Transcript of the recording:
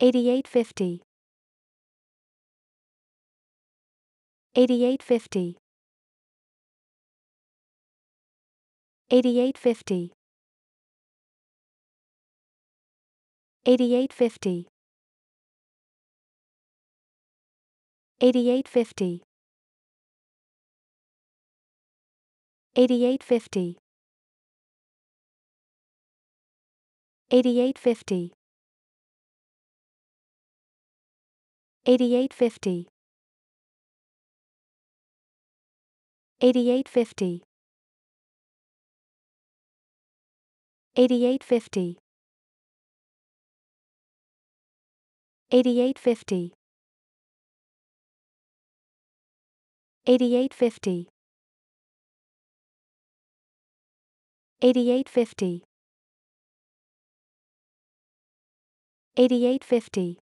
8850 8850 8850 8850 8850 8850 8850 8850 8850 8850 8850 8850 8850 8850